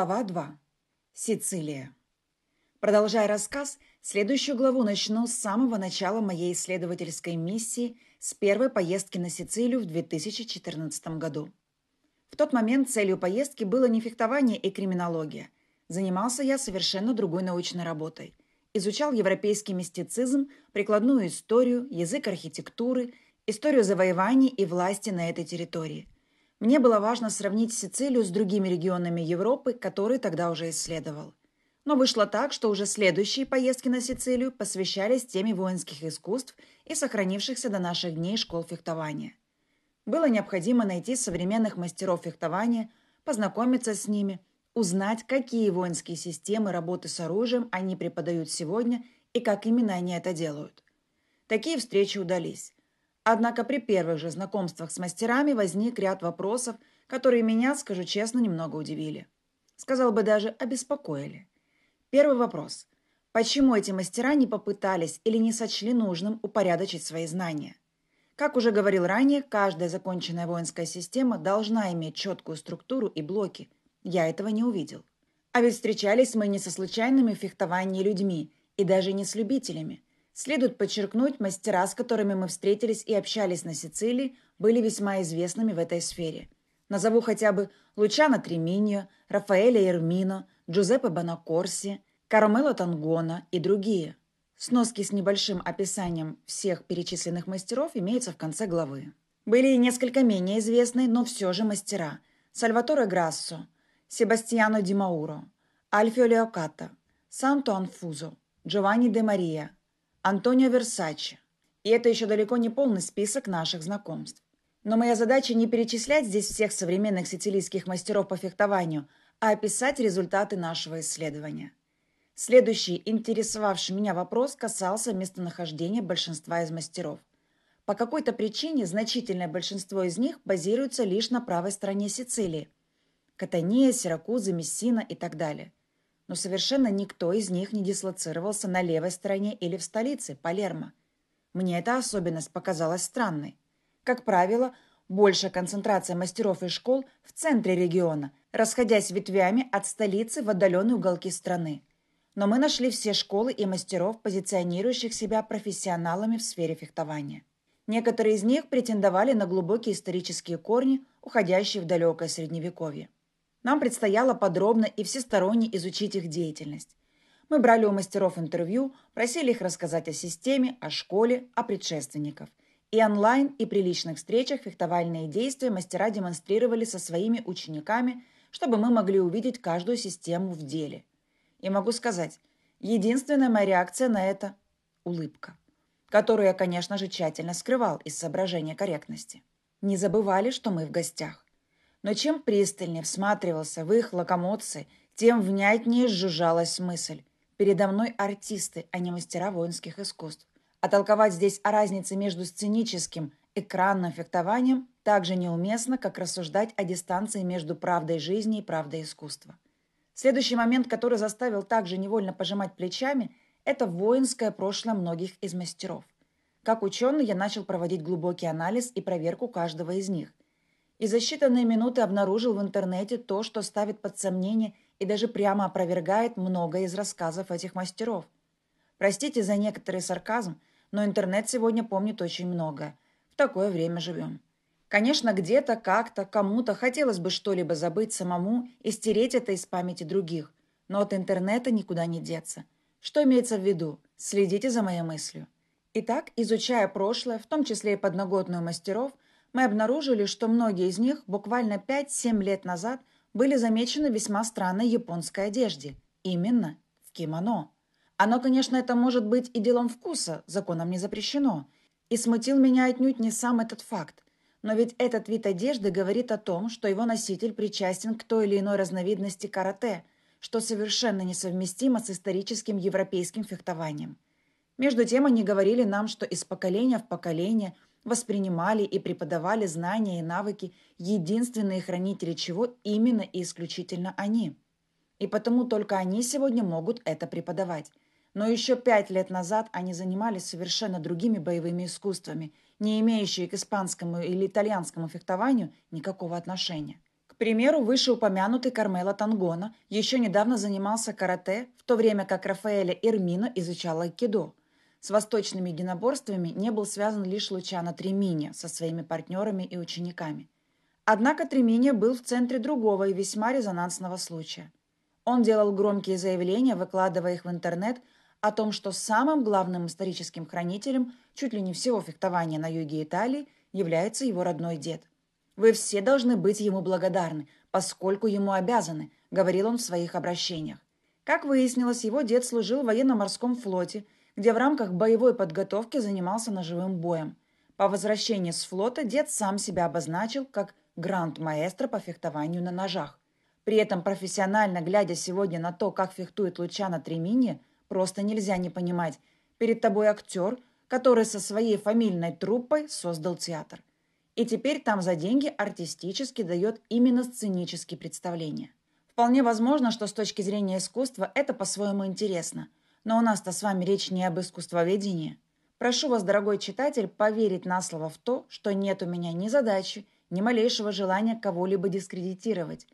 Глава 2. Сицилия. Продолжая рассказ, следующую главу начну с самого начала моей исследовательской миссии с первой поездки на Сицилию в 2014 году. В тот момент целью поездки было не фехтование и криминология. Занимался я совершенно другой научной работой. Изучал европейский мистицизм, прикладную историю, язык архитектуры, историю завоеваний и власти на этой территории, мне было важно сравнить Сицилию с другими регионами Европы, которые тогда уже исследовал. Но вышло так, что уже следующие поездки на Сицилию посвящались теме воинских искусств и сохранившихся до наших дней школ фехтования. Было необходимо найти современных мастеров фехтования, познакомиться с ними, узнать, какие воинские системы работы с оружием они преподают сегодня и как именно они это делают. Такие встречи удались. Однако при первых же знакомствах с мастерами возник ряд вопросов, которые меня, скажу честно, немного удивили. Сказал бы даже, обеспокоили. Первый вопрос. Почему эти мастера не попытались или не сочли нужным упорядочить свои знания? Как уже говорил ранее, каждая законченная воинская система должна иметь четкую структуру и блоки. Я этого не увидел. А ведь встречались мы не со случайными в людьми и даже не с любителями – Следует подчеркнуть, мастера, с которыми мы встретились и общались на Сицилии, были весьма известными в этой сфере. Назову хотя бы Лучано Треминьо, Рафаэля Эрмино, Джузеппе Бонакорси, Кармело Тангона и другие. Сноски с небольшим описанием всех перечисленных мастеров имеются в конце главы. Были и несколько менее известные, но все же мастера. Сальваторе Грассо, Себастьяно Димауро, Альфио Леоката, Санто Анфузо, Джованни де Мария – Антонио Версачи. И это еще далеко не полный список наших знакомств. Но моя задача не перечислять здесь всех современных сицилийских мастеров по фехтованию, а описать результаты нашего исследования. Следующий интересовавший меня вопрос касался местонахождения большинства из мастеров. По какой-то причине значительное большинство из них базируется лишь на правой стороне Сицилии. Катания, Сиракузы, Мессина и так далее но совершенно никто из них не дислоцировался на левой стороне или в столице, Палермо. Мне эта особенность показалась странной. Как правило, большая концентрация мастеров и школ в центре региона, расходясь ветвями от столицы в отдаленные уголки страны. Но мы нашли все школы и мастеров, позиционирующих себя профессионалами в сфере фехтования. Некоторые из них претендовали на глубокие исторические корни, уходящие в далекое Средневековье. Нам предстояло подробно и всесторонне изучить их деятельность. Мы брали у мастеров интервью, просили их рассказать о системе, о школе, о предшественниках. И онлайн, и при личных встречах фехтовальные действия мастера демонстрировали со своими учениками, чтобы мы могли увидеть каждую систему в деле. И могу сказать, единственная моя реакция на это – улыбка, которую я, конечно же, тщательно скрывал из соображения корректности. Не забывали, что мы в гостях но чем пристальнее всматривался в их локомоции, тем внятнее жужжалась мысль. Передо мной артисты, а не мастера воинских искусств. А толковать здесь о разнице между сценическим, экранным фехтованием так же неуместно, как рассуждать о дистанции между правдой жизни и правдой искусства. Следующий момент, который заставил также невольно пожимать плечами, это воинское прошлое многих из мастеров. Как ученый я начал проводить глубокий анализ и проверку каждого из них, и за считанные минуты обнаружил в интернете то, что ставит под сомнение и даже прямо опровергает многое из рассказов этих мастеров. Простите за некоторый сарказм, но интернет сегодня помнит очень многое. В такое время живем. Конечно, где-то, как-то, кому-то хотелось бы что-либо забыть самому и стереть это из памяти других, но от интернета никуда не деться. Что имеется в виду? Следите за моей мыслью. Итак, изучая прошлое, в том числе и подноготную мастеров – мы обнаружили, что многие из них буквально 5-7 лет назад были замечены в весьма странной японской одежде. Именно в кимоно. Оно, конечно, это может быть и делом вкуса, законом не запрещено. И смутил меня отнюдь не сам этот факт. Но ведь этот вид одежды говорит о том, что его носитель причастен к той или иной разновидности карате, что совершенно несовместимо с историческим европейским фехтованием. Между тем они говорили нам, что из поколения в поколение – воспринимали и преподавали знания и навыки, единственные хранители чего именно и исключительно они. И потому только они сегодня могут это преподавать. Но еще пять лет назад они занимались совершенно другими боевыми искусствами, не имеющие к испанскому или итальянскому фехтованию никакого отношения. К примеру, вышеупомянутый Кармело Тангона еще недавно занимался карате, в то время как Рафаэля Ирмина изучал айкидо – с восточными единоборствами не был связан лишь Лучано Тремини со своими партнерами и учениками. Однако Тремини был в центре другого и весьма резонансного случая. Он делал громкие заявления, выкладывая их в интернет, о том, что самым главным историческим хранителем чуть ли не всего фехтования на юге Италии является его родной дед. «Вы все должны быть ему благодарны, поскольку ему обязаны», — говорил он в своих обращениях. Как выяснилось, его дед служил в военно-морском флоте – где в рамках боевой подготовки занимался ножевым боем. По возвращении с флота дед сам себя обозначил как гранд-маэстро по фехтованию на ножах. При этом профессионально глядя сегодня на то, как фехтует Лучана Тремини, просто нельзя не понимать. Перед тобой актер, который со своей фамильной труппой создал театр. И теперь там за деньги артистически дает именно сценические представления. Вполне возможно, что с точки зрения искусства это по-своему интересно – но у нас-то с вами речь не об искусствоведении. Прошу вас, дорогой читатель, поверить на слово в то, что нет у меня ни задачи, ни малейшего желания кого-либо дискредитировать.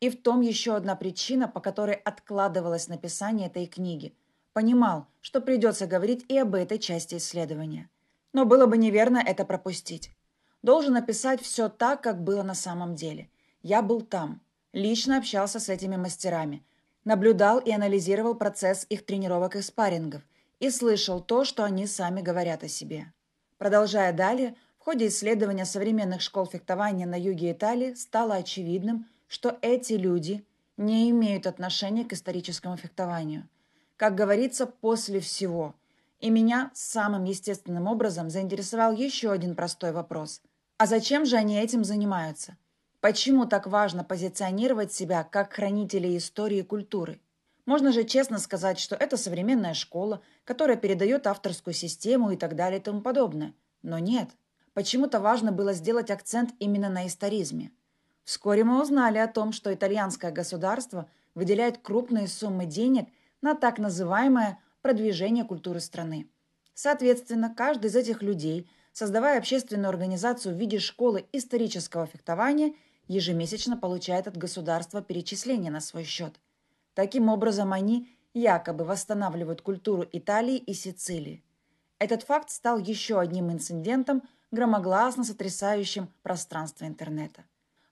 И в том еще одна причина, по которой откладывалось написание этой книги. Понимал, что придется говорить и об этой части исследования. Но было бы неверно это пропустить. Должен написать все так, как было на самом деле. Я был там. Лично общался с этими мастерами – наблюдал и анализировал процесс их тренировок и спаррингов и слышал то, что они сами говорят о себе. Продолжая далее, в ходе исследования современных школ фехтования на юге Италии стало очевидным, что эти люди не имеют отношения к историческому фехтованию. Как говорится, после всего. И меня самым естественным образом заинтересовал еще один простой вопрос. А зачем же они этим занимаются? Почему так важно позиционировать себя как хранители истории и культуры? Можно же честно сказать, что это современная школа, которая передает авторскую систему и так далее и тому подобное. Но нет. Почему-то важно было сделать акцент именно на историзме. Вскоре мы узнали о том, что итальянское государство выделяет крупные суммы денег на так называемое продвижение культуры страны. Соответственно, каждый из этих людей, создавая общественную организацию в виде школы исторического фехтования, ежемесячно получает от государства перечисления на свой счет. Таким образом, они якобы восстанавливают культуру Италии и Сицилии. Этот факт стал еще одним инцидентом, громогласно сотрясающим пространство интернета.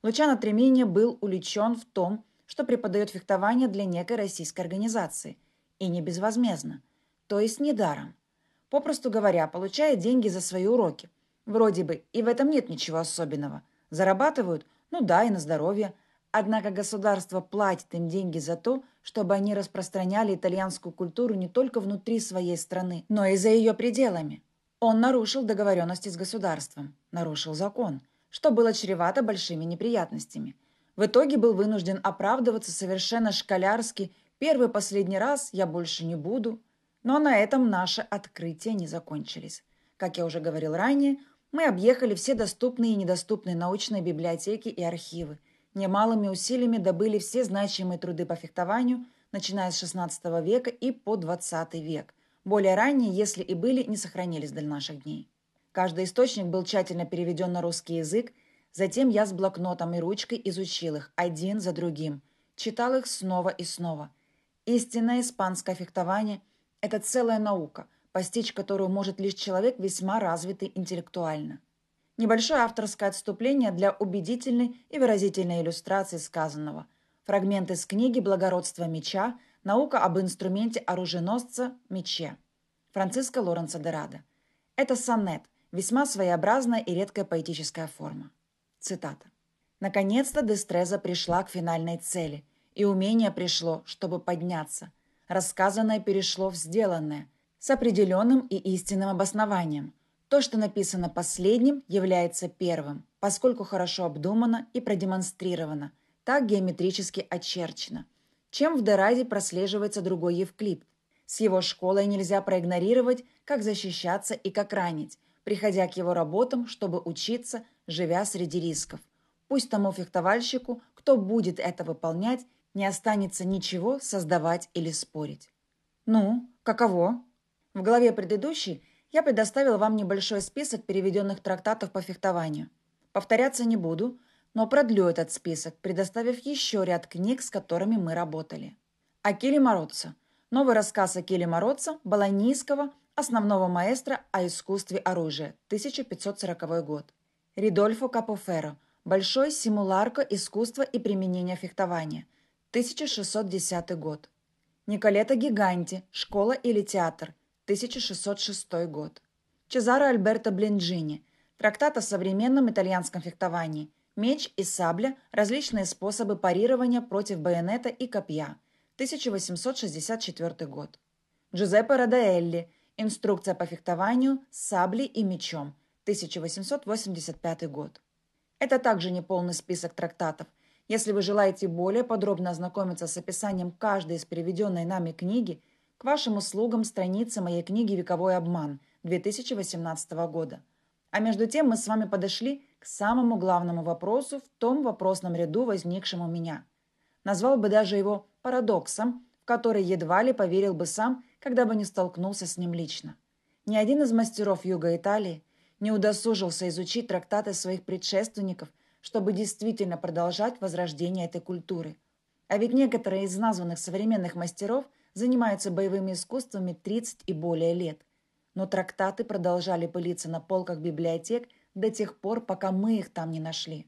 Лучано Тремини был увлечен в том, что преподает фехтование для некой российской организации. И не безвозмездно. То есть не даром. Попросту говоря, получает деньги за свои уроки. Вроде бы и в этом нет ничего особенного. Зарабатывают, ну да, и на здоровье. Однако государство платит им деньги за то, чтобы они распространяли итальянскую культуру не только внутри своей страны, но и за ее пределами. Он нарушил договоренности с государством, нарушил закон, что было чревато большими неприятностями. В итоге был вынужден оправдываться совершенно школярски «Первый последний раз я больше не буду». Но на этом наши открытия не закончились. Как я уже говорил ранее, мы объехали все доступные и недоступные научные библиотеки и архивы. Немалыми усилиями добыли все значимые труды по фехтованию, начиная с XVI века и по XX век. Более ранние, если и были, не сохранились до наших дней. Каждый источник был тщательно переведен на русский язык, затем я с блокнотом и ручкой изучил их один за другим, читал их снова и снова. Истинное испанское фехтование – это целая наука – постичь которую может лишь человек весьма развитый интеллектуально. Небольшое авторское отступление для убедительной и выразительной иллюстрации сказанного. Фрагмент из книги «Благородство меча. Наука об инструменте оруженосца мече» Франциска Лоренцо де Радо. Это сонет, весьма своеобразная и редкая поэтическая форма. Цитата. «Наконец-то Дестреза пришла к финальной цели, и умение пришло, чтобы подняться. Рассказанное перешло в сделанное, с определенным и истинным обоснованием. То, что написано последним, является первым, поскольку хорошо обдумано и продемонстрировано, так геометрически очерчено. Чем в Дераде прослеживается другой Евклид. С его школой нельзя проигнорировать, как защищаться и как ранить, приходя к его работам, чтобы учиться, живя среди рисков. Пусть тому фехтовальщику, кто будет это выполнять, не останется ничего создавать или спорить. «Ну, каково?» В главе предыдущей я предоставил вам небольшой список переведенных трактатов по фехтованию. Повторяться не буду, но продлю этот список, предоставив еще ряд книг, с которыми мы работали. Акили Мородца. Новый рассказ Акили Мородца, Баланийского, основного маэстро о искусстве оружия, 1540 год. Ридольфо Капоферо. Большой симуларко искусства и применения фехтования, 1610 год. Николета Гиганти. Школа или театр – 1606 год. Чезаро Альберто Бленджини. Трактат о современном итальянском фехтовании. Меч и сабля. Различные способы парирования против байонета и копья. 1864 год. Джузеппе Радаэлли. Инструкция по фехтованию с саблей и мечом. 1885 год. Это также не полный список трактатов. Если вы желаете более подробно ознакомиться с описанием каждой из переведенной нами книги – к вашим услугам страница моей книги «Вековой обман» 2018 года. А между тем мы с вами подошли к самому главному вопросу в том вопросном ряду, возникшем у меня. Назвал бы даже его парадоксом, в который едва ли поверил бы сам, когда бы не столкнулся с ним лично. Ни один из мастеров Юга Италии не удосужился изучить трактаты своих предшественников, чтобы действительно продолжать возрождение этой культуры. А ведь некоторые из названных современных мастеров – Занимаются боевыми искусствами 30 и более лет. Но трактаты продолжали пылиться на полках библиотек до тех пор, пока мы их там не нашли.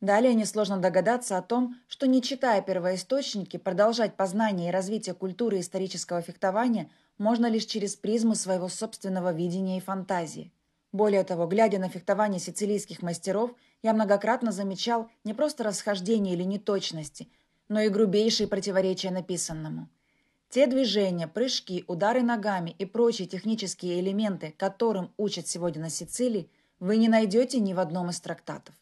Далее несложно догадаться о том, что не читая первоисточники, продолжать познание и развитие культуры исторического фехтования можно лишь через призму своего собственного видения и фантазии. Более того, глядя на фехтование сицилийских мастеров, я многократно замечал не просто расхождение или неточности, но и грубейшие противоречия написанному – те движения, прыжки, удары ногами и прочие технические элементы, которым учат сегодня на Сицилии, вы не найдете ни в одном из трактатов.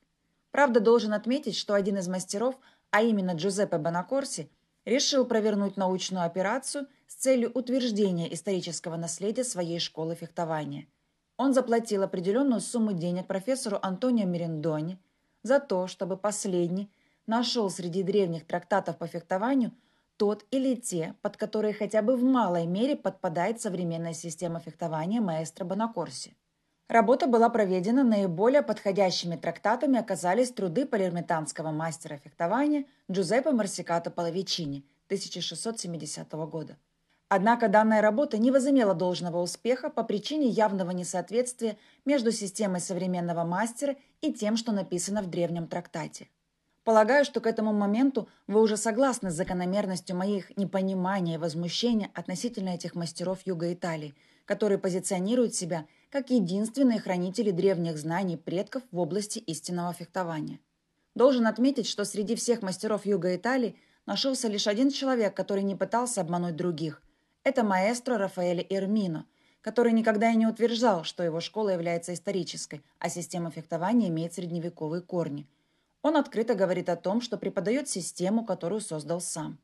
Правда, должен отметить, что один из мастеров, а именно Джузеппе Бонакорси, решил провернуть научную операцию с целью утверждения исторического наследия своей школы фехтования. Он заплатил определенную сумму денег профессору Антонио Мерендоне за то, чтобы последний нашел среди древних трактатов по фехтованию – тот или те, под которые хотя бы в малой мере подпадает современная система фехтования маэстро Бонакорси. Работа была проведена наиболее подходящими трактатами оказались труды палермитанского мастера фехтования Джузеппе Марсикато Половичини 1670 года. Однако данная работа не возымела должного успеха по причине явного несоответствия между системой современного мастера и тем, что написано в древнем трактате. Полагаю, что к этому моменту вы уже согласны с закономерностью моих непонимания и возмущения относительно этих мастеров Юга Италии, которые позиционируют себя как единственные хранители древних знаний предков в области истинного фехтования. Должен отметить, что среди всех мастеров Юга Италии нашелся лишь один человек, который не пытался обмануть других. Это маэстро Рафаэль Эрмино, который никогда и не утверждал, что его школа является исторической, а система фехтования имеет средневековые корни – он открыто говорит о том, что преподает систему, которую создал сам.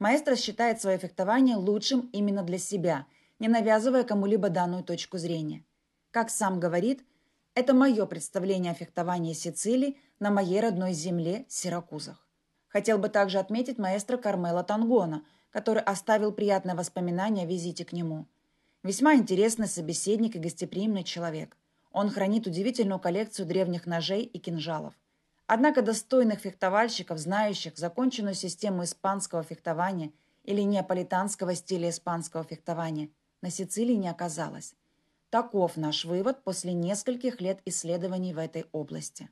Маэстро считает свое фехтование лучшим именно для себя, не навязывая кому-либо данную точку зрения. Как сам говорит, это мое представление о фехтовании Сицилии на моей родной земле Сиракузах. Хотел бы также отметить маэстро Кармела Тангона, который оставил приятное воспоминание о визите к нему. Весьма интересный собеседник и гостеприимный человек. Он хранит удивительную коллекцию древних ножей и кинжалов. Однако достойных фехтовальщиков, знающих законченную систему испанского фехтования или неаполитанского стиля испанского фехтования, на Сицилии не оказалось. Таков наш вывод после нескольких лет исследований в этой области.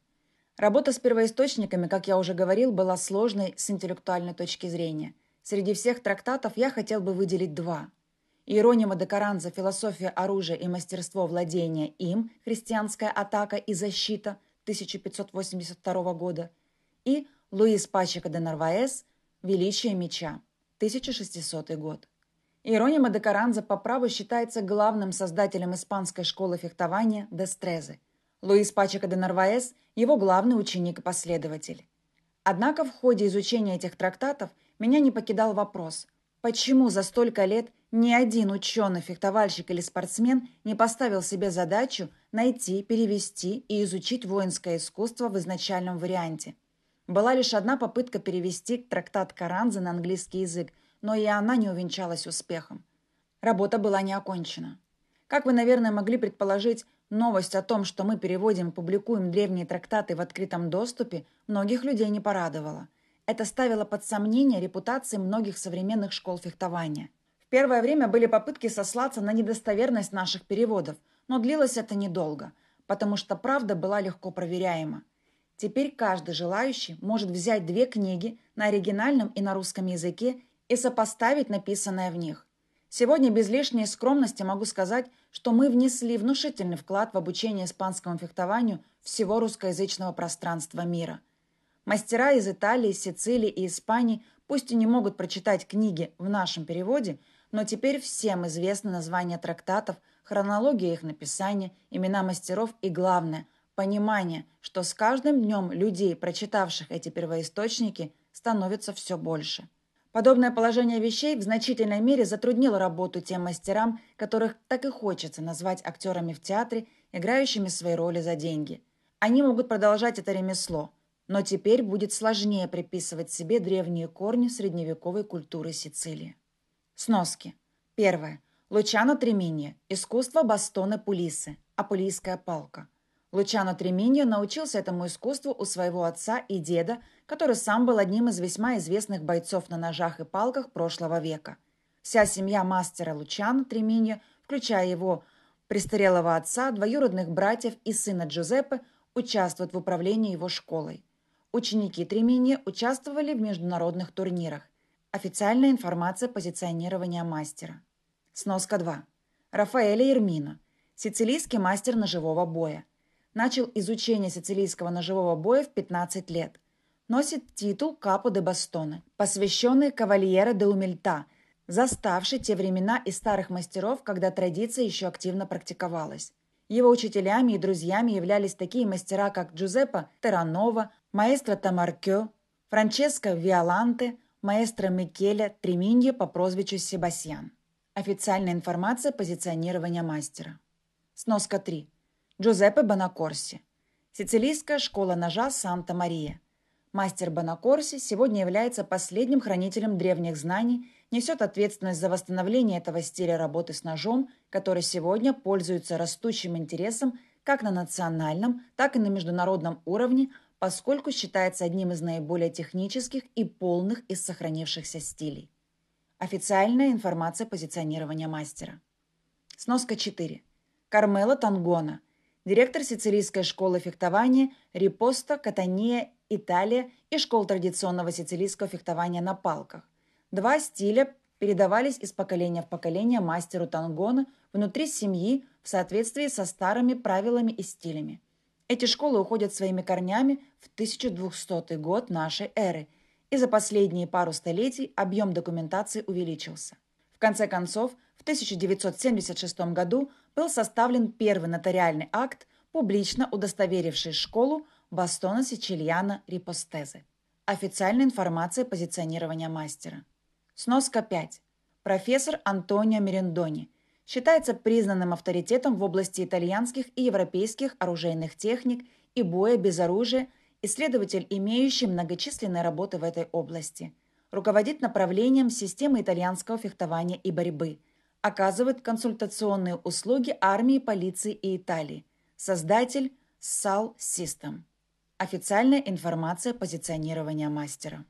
Работа с первоисточниками, как я уже говорил, была сложной с интеллектуальной точки зрения. Среди всех трактатов я хотел бы выделить два. Иеронима де Каранза «Философия оружия и мастерство владения им. Христианская атака и защита» 1582 года и Луис Пачека де Нарваэс «Величие меча» 1600 год. Иронима де Каранза по праву считается главным создателем испанской школы фехтования Дестрезы. Луис Пачека де Нарваэс – его главный ученик и последователь. Однако в ходе изучения этих трактатов меня не покидал вопрос, Почему за столько лет ни один ученый, фехтовальщик или спортсмен не поставил себе задачу найти, перевести и изучить воинское искусство в изначальном варианте? Была лишь одна попытка перевести трактат Каранзы на английский язык, но и она не увенчалась успехом. Работа была не окончена. Как вы, наверное, могли предположить, новость о том, что мы переводим и публикуем древние трактаты в открытом доступе, многих людей не порадовала – это ставило под сомнение репутации многих современных школ фехтования. В первое время были попытки сослаться на недостоверность наших переводов, но длилось это недолго, потому что правда была легко проверяема. Теперь каждый желающий может взять две книги на оригинальном и на русском языке и сопоставить написанное в них. Сегодня без лишней скромности могу сказать, что мы внесли внушительный вклад в обучение испанскому фехтованию всего русскоязычного пространства мира – Мастера из Италии, Сицилии и Испании пусть и не могут прочитать книги в нашем переводе, но теперь всем известны названия трактатов, хронология их написания, имена мастеров и, главное, понимание, что с каждым днем людей, прочитавших эти первоисточники, становится все больше. Подобное положение вещей в значительной мере затруднило работу тем мастерам, которых так и хочется назвать актерами в театре, играющими свои роли за деньги. Они могут продолжать это ремесло – но теперь будет сложнее приписывать себе древние корни средневековой культуры Сицилии. Сноски. Первое. Лучано Треминья. Искусство бастона пулисы. Апулийская палка. Лучано Треминья научился этому искусству у своего отца и деда, который сам был одним из весьма известных бойцов на ножах и палках прошлого века. Вся семья мастера Лучано Треминья, включая его престарелого отца, двоюродных братьев и сына Джузеппе, участвует в управлении его школой. Ученики Тремени участвовали в международных турнирах. Официальная информация позиционирования мастера. Сноска 2. Рафаэля Ермино, Сицилийский мастер ножевого боя. Начал изучение сицилийского ножевого боя в 15 лет. Носит титул Капо де Бастоне, посвященный Кавальера де Умельта, заставший те времена из старых мастеров, когда традиция еще активно практиковалась. Его учителями и друзьями являлись такие мастера, как Джузеппо Терранова, маэстро Тамаркё, Франческо Виоланте, маэстро Микеле Треминье по прозвищу Себастьян. Официальная информация позиционирования мастера. Сноска 3. Джузеппе Бонакорси. Сицилийская школа ножа Санта-Мария. Мастер Бонакорси сегодня является последним хранителем древних знаний, несет ответственность за восстановление этого стиля работы с ножом, который сегодня пользуется растущим интересом как на национальном, так и на международном уровне, поскольку считается одним из наиболее технических и полных из сохранившихся стилей. Официальная информация позиционирования мастера. Сноска 4. Кармела Тангона, директор сицилийской школы фехтования Рипоста, Катания, Италия и школ традиционного сицилийского фехтования на палках. Два стиля передавались из поколения в поколение мастеру тангона внутри семьи в соответствии со старыми правилами и стилями – эти школы уходят своими корнями в 1200 год нашей эры, и за последние пару столетий объем документации увеличился. В конце концов, в 1976 году был составлен первый нотариальный акт, публично удостоверивший школу Бастона Сичильяна Рипостезе. Официальная информация позиционирования мастера. Сноска 5. Профессор Антонио Мирендони считается признанным авторитетом в области итальянских и европейских оружейных техник и боя без оружия, исследователь, имеющий многочисленные работы в этой области. Руководит направлением системы итальянского фехтования и борьбы. Оказывает консультационные услуги армии, полиции и Италии. Создатель SAL System. Официальная информация позиционирования мастера.